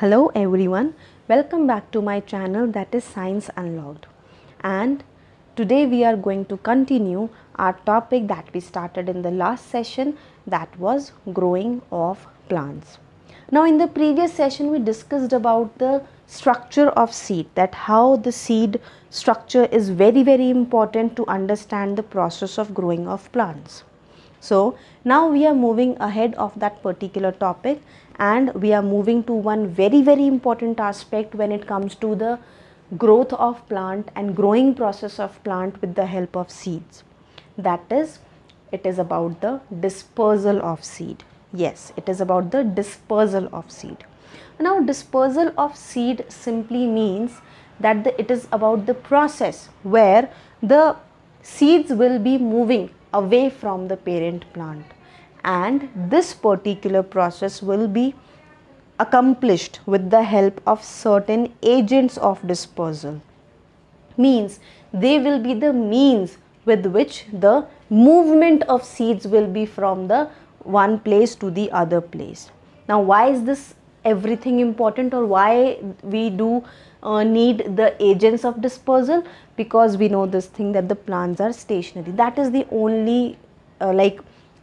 Hello everyone, welcome back to my channel that is Science Unlocked. And today we are going to continue our topic that we started in the last session that was growing of plants. Now in the previous session we discussed about the structure of seed that how the seed structure is very very important to understand the process of growing of plants. So now we are moving ahead of that particular topic and we are moving to one very very important aspect when it comes to the growth of plant and growing process of plant with the help of seeds. That is it is about the dispersal of seed. Yes, it is about the dispersal of seed. Now dispersal of seed simply means that the, it is about the process where the seeds will be moving away from the parent plant and this particular process will be accomplished with the help of certain agents of dispersal means they will be the means with which the movement of seeds will be from the one place to the other place now why is this everything important or why we do uh, need the agents of dispersal because we know this thing that the plants are stationary that is the only uh, like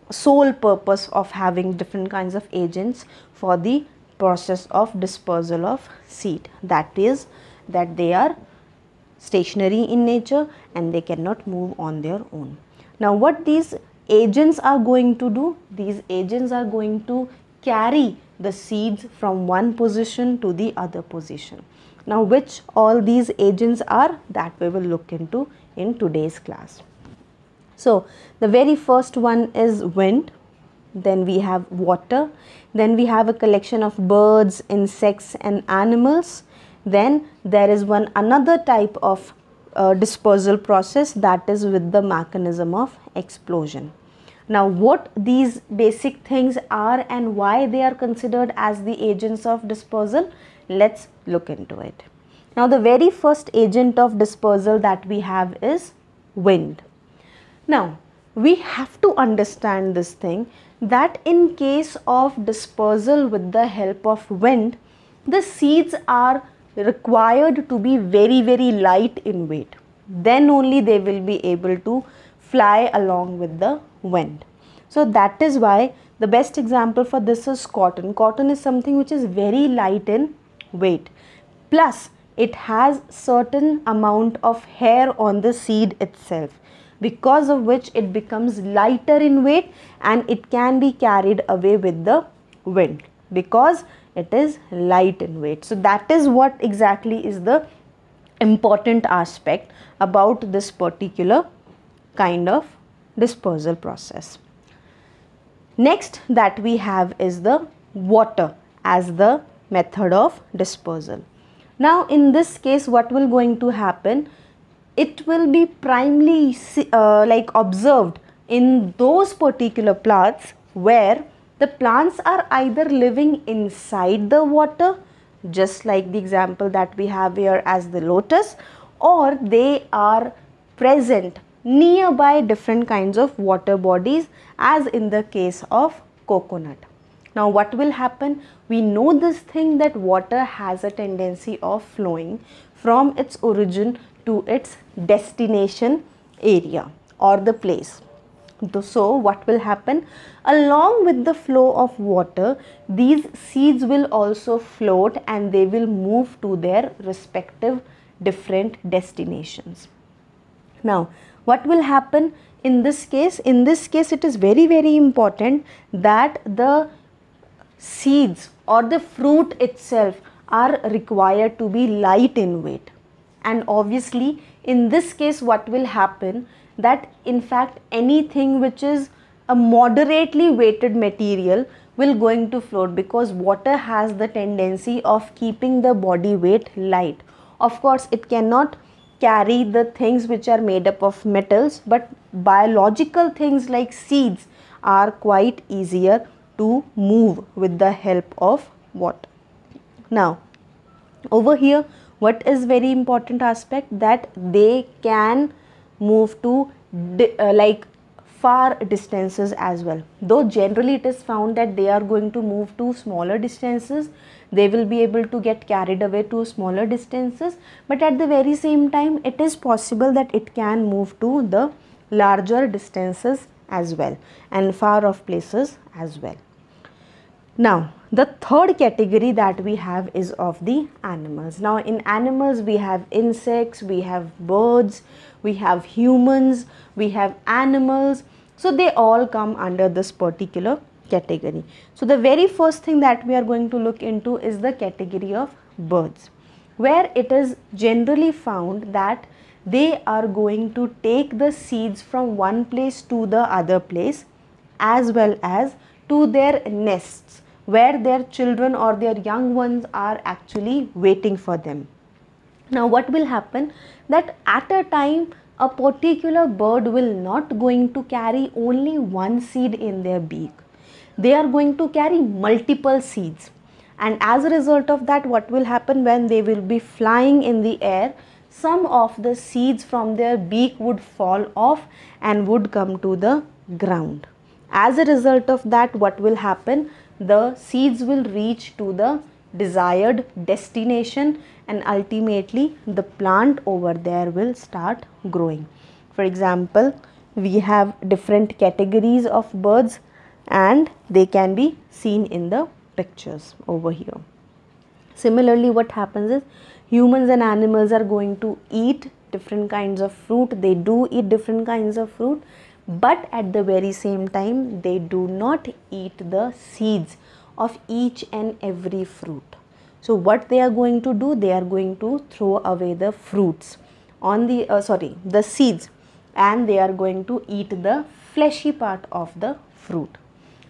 sole purpose of having different kinds of agents for the process of dispersal of seed that is that they are stationary in nature and they cannot move on their own now what these agents are going to do these agents are going to carry the seeds from one position to the other position. Now which all these agents are that we will look into in today's class. So the very first one is wind, then we have water, then we have a collection of birds, insects and animals. Then there is one another type of uh, dispersal process that is with the mechanism of explosion. Now what these basic things are and why they are considered as the agents of dispersal, let's look into it. Now the very first agent of dispersal that we have is wind. Now we have to understand this thing that in case of dispersal with the help of wind, the seeds are required to be very very light in weight. Then only they will be able to fly along with the wind. So that is why the best example for this is cotton. Cotton is something which is very light in weight. Plus it has certain amount of hair on the seed itself because of which it becomes lighter in weight and it can be carried away with the wind because it is light in weight. So that is what exactly is the important aspect about this particular kind of dispersal process. Next that we have is the water as the method of dispersal. Now in this case what will going to happen? It will be primarily uh, like observed in those particular plants where the plants are either living inside the water just like the example that we have here as the lotus or they are present nearby different kinds of water bodies as in the case of coconut. Now what will happen? We know this thing that water has a tendency of flowing from its origin to its destination area or the place. So what will happen? Along with the flow of water, these seeds will also float and they will move to their respective different destinations. Now what will happen in this case? In this case it is very very important that the seeds or the fruit itself are required to be light in weight and obviously in this case what will happen that in fact anything which is a moderately weighted material will going to float because water has the tendency of keeping the body weight light of course it cannot carry the things which are made up of metals but biological things like seeds are quite easier to move with the help of water. Now over here what is very important aspect that they can move to uh, like far distances as well though generally it is found that they are going to move to smaller distances they will be able to get carried away to smaller distances but at the very same time it is possible that it can move to the larger distances as well and far off places as well now, the third category that we have is of the animals. Now, in animals, we have insects, we have birds, we have humans, we have animals. So, they all come under this particular category. So, the very first thing that we are going to look into is the category of birds, where it is generally found that they are going to take the seeds from one place to the other place as well as to their nests where their children or their young ones are actually waiting for them. Now, what will happen that at a time a particular bird will not going to carry only one seed in their beak. They are going to carry multiple seeds and as a result of that what will happen when they will be flying in the air some of the seeds from their beak would fall off and would come to the ground. As a result of that, what will happen? The seeds will reach to the desired destination and ultimately the plant over there will start growing. For example, we have different categories of birds and they can be seen in the pictures over here. Similarly, what happens is humans and animals are going to eat different kinds of fruit. They do eat different kinds of fruit but at the very same time they do not eat the seeds of each and every fruit. So what they are going to do? They are going to throw away the fruits on the uh, sorry the seeds and they are going to eat the fleshy part of the fruit.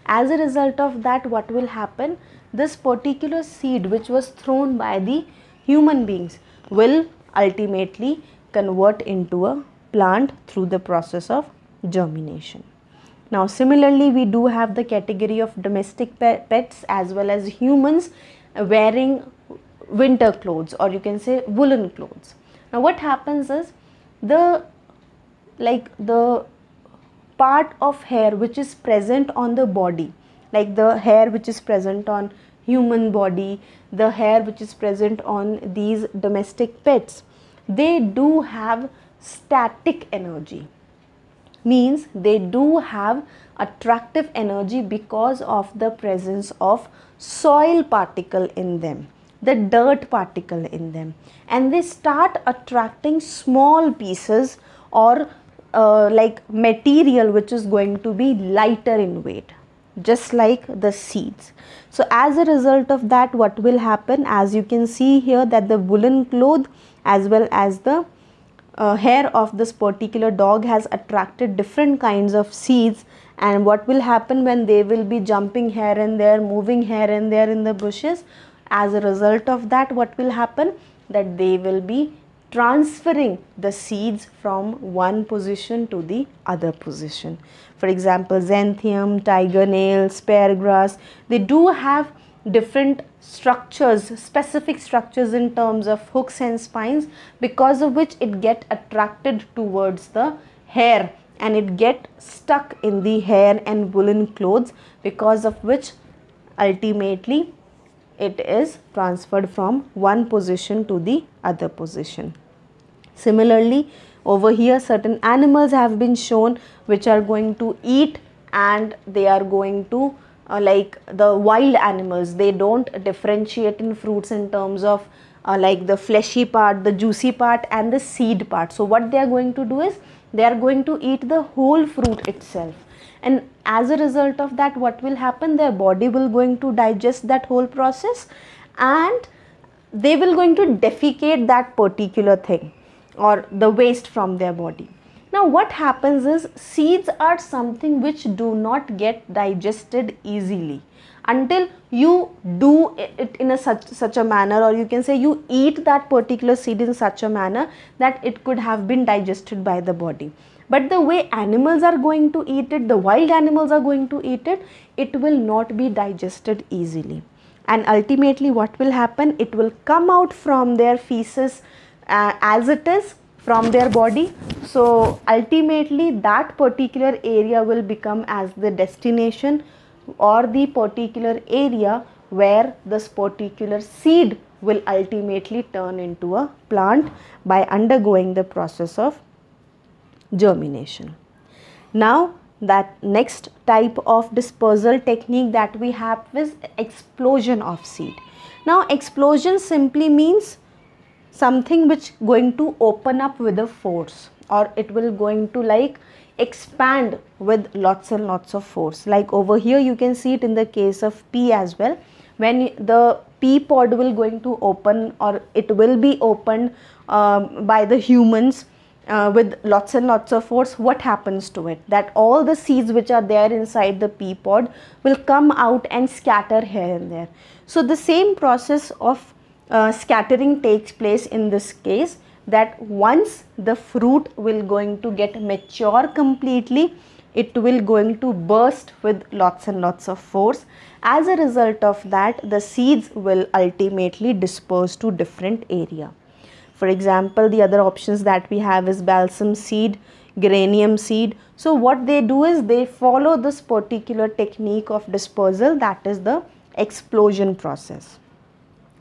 As a result of that what will happen? This particular seed which was thrown by the human beings will ultimately convert into a plant through the process of germination. Now similarly we do have the category of domestic pets as well as humans wearing winter clothes or you can say woolen clothes. Now what happens is the like the part of hair which is present on the body like the hair which is present on human body the hair which is present on these domestic pets they do have static energy means they do have attractive energy because of the presence of soil particle in them the dirt particle in them and they start attracting small pieces or uh, like material which is going to be lighter in weight just like the seeds so as a result of that what will happen as you can see here that the woolen cloth as well as the uh, hair of this particular dog has attracted different kinds of seeds and what will happen when they will be jumping here and there moving here and there in the bushes as a result of that what will happen that they will be transferring the seeds from one position to the other position for example xanthium tiger nail spare grass they do have different structures, specific structures in terms of hooks and spines because of which it get attracted towards the hair and it get stuck in the hair and woolen clothes because of which ultimately it is transferred from one position to the other position. Similarly, over here certain animals have been shown which are going to eat and they are going to uh, like the wild animals they don't differentiate in fruits in terms of uh, like the fleshy part the juicy part and the seed part so what they are going to do is they are going to eat the whole fruit itself and as a result of that what will happen their body will going to digest that whole process and they will going to defecate that particular thing or the waste from their body now what happens is seeds are something which do not get digested easily until you do it in a such, such a manner or you can say you eat that particular seed in such a manner that it could have been digested by the body. But the way animals are going to eat it, the wild animals are going to eat it, it will not be digested easily. And ultimately what will happen, it will come out from their feces uh, as it is from their body so ultimately that particular area will become as the destination or the particular area where this particular seed will ultimately turn into a plant by undergoing the process of germination. Now that next type of dispersal technique that we have is explosion of seed. Now explosion simply means something which going to open up with a force or it will going to like expand with lots and lots of force like over here you can see it in the case of p as well when the p pod will going to open or it will be opened um, by the humans uh, with lots and lots of force what happens to it that all the seeds which are there inside the pea pod will come out and scatter here and there so the same process of uh, scattering takes place in this case that once the fruit will going to get mature completely it will going to burst with lots and lots of force as a result of that the seeds will ultimately disperse to different area for example the other options that we have is balsam seed geranium seed so what they do is they follow this particular technique of dispersal that is the explosion process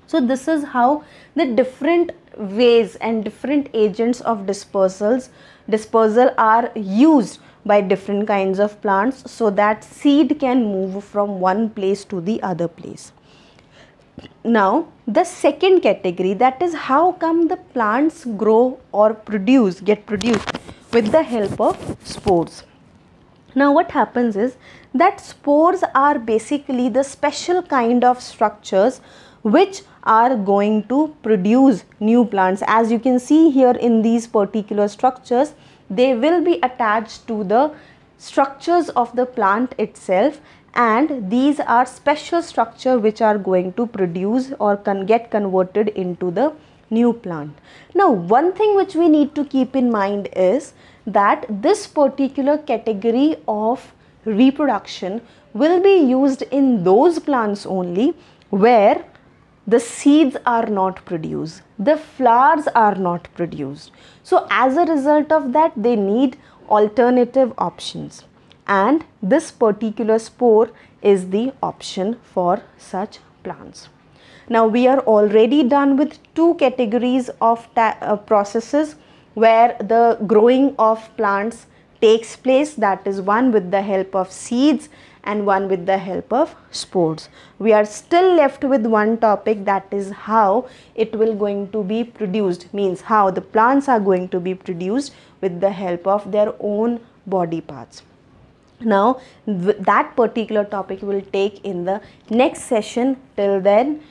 so this is how the different ways and different agents of dispersals dispersal are used by different kinds of plants so that seed can move from one place to the other place. Now the second category that is how come the plants grow or produce get produced with the help of spores. Now what happens is that spores are basically the special kind of structures which are going to produce new plants as you can see here in these particular structures they will be attached to the structures of the plant itself and these are special structure which are going to produce or can get converted into the new plant. Now one thing which we need to keep in mind is that this particular category of reproduction will be used in those plants only where the seeds are not produced, the flowers are not produced. So, as a result of that, they need alternative options, and this particular spore is the option for such plants. Now, we are already done with two categories of uh, processes where the growing of plants takes place that is one with the help of seeds and one with the help of sports. We are still left with one topic that is how it will going to be produced means how the plants are going to be produced with the help of their own body parts. Now that particular topic will take in the next session till then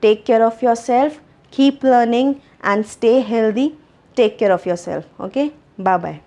take care of yourself keep learning and stay healthy take care of yourself okay bye bye